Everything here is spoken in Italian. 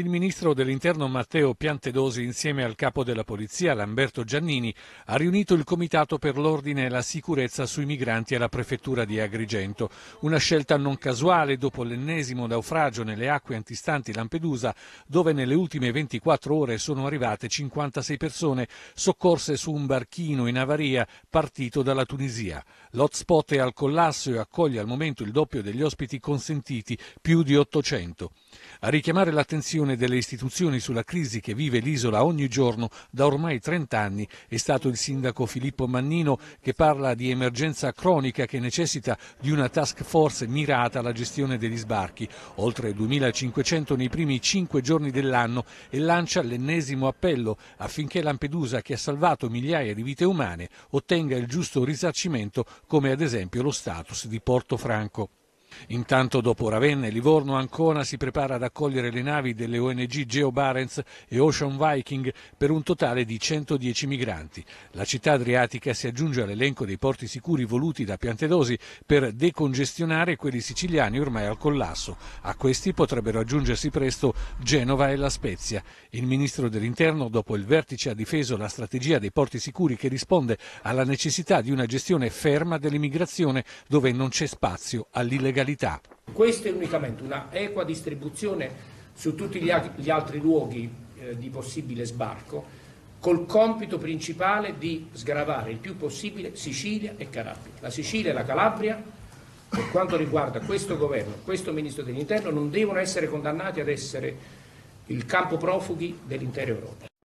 il ministro dell'Interno Matteo Piantedosi insieme al capo della polizia Lamberto Giannini ha riunito il Comitato per l'ordine e la sicurezza sui migranti alla prefettura di Agrigento. Una scelta non casuale dopo l'ennesimo naufragio nelle acque antistanti Lampedusa dove nelle ultime 24 ore sono arrivate 56 persone soccorse su un barchino in avaria partito dalla Tunisia. L'hotspot è al collasso e accoglie al momento il doppio degli ospiti consentiti, più di 800. A richiamare l'attenzione L'attenzione delle istituzioni sulla crisi che vive l'isola ogni giorno da ormai 30 anni è stato il sindaco Filippo Mannino che parla di emergenza cronica che necessita di una task force mirata alla gestione degli sbarchi, oltre 2.500 nei primi 5 giorni dell'anno e lancia l'ennesimo appello affinché Lampedusa, che ha salvato migliaia di vite umane, ottenga il giusto risarcimento come ad esempio lo status di Porto Franco. Intanto dopo Ravenna e Livorno Ancona si prepara ad accogliere le navi delle ONG Geo Barents e Ocean Viking per un totale di 110 migranti. La città adriatica si aggiunge all'elenco dei porti sicuri voluti da Piantedosi per decongestionare quelli siciliani ormai al collasso. A questi potrebbero aggiungersi presto Genova e La Spezia. Il ministro dell'Interno dopo il vertice ha difeso la strategia dei porti sicuri che risponde alla necessità di una gestione ferma dell'immigrazione dove non c'è spazio all'illegalità legalità. Questa è unicamente una equa distribuzione su tutti gli, altri luoghi eh, di possibile sbarco, col compito principale di sgravare il più possibile Sicilia e Calabria. La Sicilia e la Calabria, per quanto riguarda questo governo, questo ministro dell'interno, non devono essere condannati ad essere il campo profughi dell'intera Europa.